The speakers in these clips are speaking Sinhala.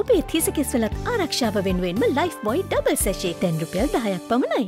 ඔබේ තිසකෙස්වලත් ආරක්ෂාව වෙනුවෙන්ම ලයිෆ් බොයි ඩබල් සැශේ තැන් රුපියල් දහයක් පමණයි.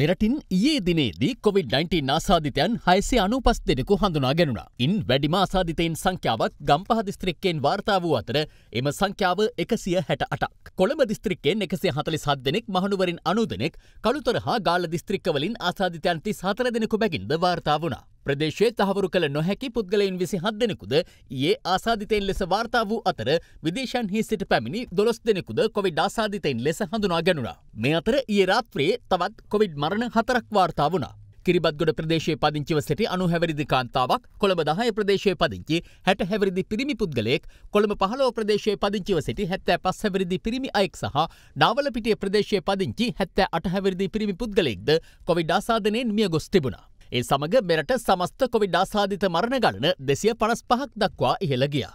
මෙරටින් ඒ දිනේදී COොVID-19 ආසාධිතයන් හයසේ අනුපස් දෙනෙකු හඳුනා ගැනුණා. ඉන් වැඩිම ආසාධිතයෙන් සංඛ්‍යාවත් ගම්පහ දිස්ත්‍රික්කයෙන් වාර්තා වූ අතර එම සංඛ්‍යාව එකසිය හැට අටක්. කොළඹ දිස්ත්‍රික්කයෙන් එකසිය හතලි සත් දෙනෙක් මහනුවරින් අනු දෙනෙක් කළුතර හා ගාල දිස්ත්‍රික්කවලින් ආසාධිතයන් තිස් හතර දෙනෙකු බැගින්ද වාර්තා වුණා. ප්‍රදේශයේ තහවුරු කළ නොහැකි පුද්ගලයින් විසි හත් දෙනෙකුද ඒ ආසාධිතයින් ලෙස වාර්තා වූ අතර විදේශන්හි සිට පැමිණි දොස් දෙනෙකුද කොවිඩ් ආසාධිතයින් ලෙස හඳුනා ගැනුණා. මේ අතර ඒ රාත්‍රයේ තවත් කොවිඩ් මරණ හතරක් වාර්තා වුණා. කිරිබත්ගොඩ ප්‍රදේශය පදිංචිව සිටි අනු හැවරිදි කාන්තාවක් කොළඹ දහය ප්‍රදේශය පදිංචි හැට හැවරිදි පිරිමි පුද්ගලයෙක් කොළඹ පහලෝ ප්‍රදේශය පදිංචිව සිටි හැත්තෑ පස් හැවරිදි පිරිමි අයෙක් සහ නාවලපිටිය ප්‍රදේශය පදිංචි හැත්තෑ අට හැවරිදි පිරිමි පුද්ගලෙක්ද කොවිඩ් ආසාධනයෙන් මිය ගොස් තිබුණා. ඒ සමඟ මෙරට සමස්ත කොවිඩා සාධිත මරණ ගණන දෙසිය පනස් පහක් දක්වා ඉහළගිය.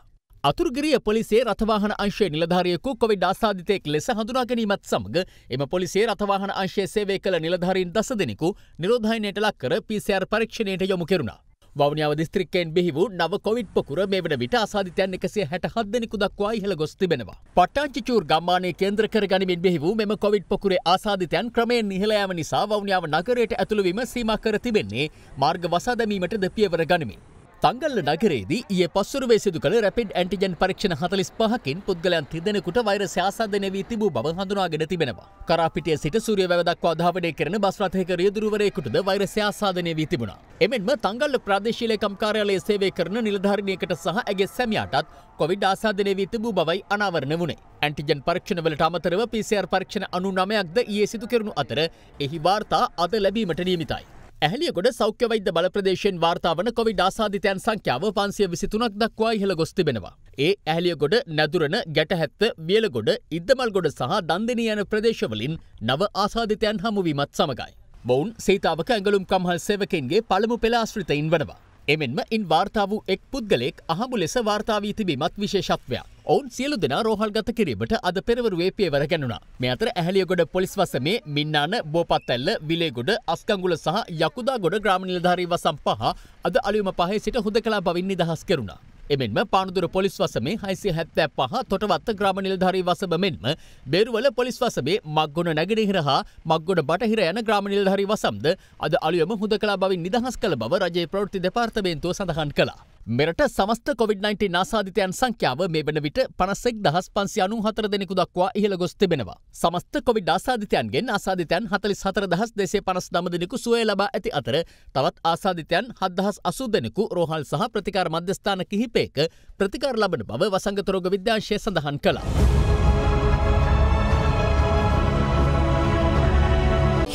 අතුරගිරිය පොලිසේ රථවාහන අංශය නිලධාරියෙකු කොවිඩ් ආසාධිතයෙක් ලෙස හඳුනා ගැනීමත් සමඟ එම පොලිසේ රථවාහන අංශය සේවය කළ නිලධාරීන් දස දෙනෙකු නිරෝධායනයට ලක් කර පිසිR පරීක්ෂණයට යොමු කෙරුණා. වනිාව දිස්ත්‍රික්කයෙන් බිහිවූ නව කොවිට් පොකුර මේ වන විට අසාධිතයන් එකසේ හැට හදදෙනෙකු දක්වා ඉහළ ගොස් තිබෙනවා. පට්ටංචිචූර් ගම්මානය කේන්ද්‍ර කර ගනිමින් බිහිවූ මෙම කොවිට් පොකුරේ ආසාධිතයන් ක්‍රමයෙන් නිහලයෑම නිසා වනිාව නගරයට ඇතුළු විම සීම කර තිබෙන්නේ මාර්ග වසා දැමීමට දෙපියවර ගනිමින්. තංගල්ල නගරේදී ඒ පස්සුරුවේ සිදු කළ රැපිඩ් ඇන්ටිජන් පරීක්ෂණ හතලිස් පහකින් පුද්ගලයන් තිදෙනෙකුට වෛරස ආසාදනය වී තිබූ බව හඳුනාගෙන තිබෙනවා. කරාපිටිය සිට සූරිය වැව දක්වා ධාවනය කරන බස් රථයක රියදුරුවරයෙකුටද වෛරස ආසාදනය වී තිබුණා. එමෙන්ම තංගල්ල ප්‍රාදේශීය ලේකම් කාර්යාලයේ සේවය කරන නිලධාරිණියකට සහ ඇගේ සැමියාටත් කොවිඩ් ආසාදනය වී තිබූ බවයි අනාවරණ වුණේ. ඇන්ටිජන් පරීක්ෂණවලට අමතරව PCR පරීක්ෂණ අනුනමයක්ද ඊයේ සිදු කරනු අතර එහි වාර්තා අද ලැබීමට නියමිතයි. ඇහලියගොඩ සෞඛ්‍ය වෛද්‍ය බල ප්‍රදේශයෙන් වාර්තාාවන කොවිඩ ආසාධිතයන් සංඛ්‍යාව පන්සිය විසිතුනක් දක්වා ඉහළ ගොස් තිබෙනවා. ඒ ඇහලියගොඩ නැදුරන ගැටහැත්ත බියලගොඩ ඉද්දමල්ගොඩ සහ දන්දිනී යන ප්‍රදේශවලින් නව ආසාධිතයන් හමුවීමත් සමඟයි. මොවුන් සීතාවක ඇඟලුම් කම්හල් සේවකෙන්ගේ පළමු පෙලාශ්‍රිතයින් වනවා. එමෙන්ම ඉන් වාර්තා වූ එක් පුද්ගලෙක් අහමු ලෙස වාර්තාාවී තිබීමත් විශේෂත්වයක්. ඔවුන් සියලු දෙනා රෝහල් ගත කිරීමට අද පෙරවරුවේ පියවර ගැනුණා. මේ අතර ඇහැලියගොඩ පොලිස් වසමේ මින්නාන බෝපත්තැල්ල විලේගොඩ අස්කංගුල සහ යකුදාගොඩ ග්‍රාම නිලධාරීන් වසම් පහ අද අලුයම පහේ සිට හුදකලා බවින් නිදහස් කෙරුණා. එමෙන්ම පානදුර පොලිස් වසමේ හයිසිය හැත්තෑ පහ තොටවත්ත ග්‍රම නිලධාරී වසම මෙන්ම බේරුවල පොලිස් වසමේ මක්ගොන නැගෙනහිර හා මක්ගොඩ බටහිර යන ග්‍රම නිලධාරී වසම්ද අද අලුයම හුද කලා බවින් නිදහස් කළ බව රජයේ ප්‍රෘති දෙපාර්තමේන්තුව සඳහන් කලා. මෙරට සමස්ත කොවිD-19 නාසාධිතයන් සංඛ්‍යාව මේ වන විට පනසෙක් දහස් පන්සි අනු හතර දෙනෙකු දක්වා ඉහළ ගොස් තිබෙනවා. සමස්ත කොවිD ආසාධිතයන්ගෙන් ආසාධිතයන් හතලිස් හතර දහස් දෙසේ පනස් නම දෙනෙකු සුවය ලබා ඇති අතර තවත් ආසාධිතයන් හත්දහස් අසු දෙනෙකු රෝහල් සහ ප්‍රතිකාර මධ්‍යස්ථාන කිහිපයක ප්‍රතිකාර ලබන බව වසංගතරෝග විද්‍යාංශය සඳහන් කළා.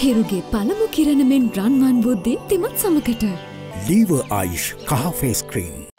හිරුගේ පළමු කිරණමෙන් රන්වන් වූ දෙත්තිමත් සමකට ලීව ආයිෂ් කහ ෆේස් ක්‍රීම්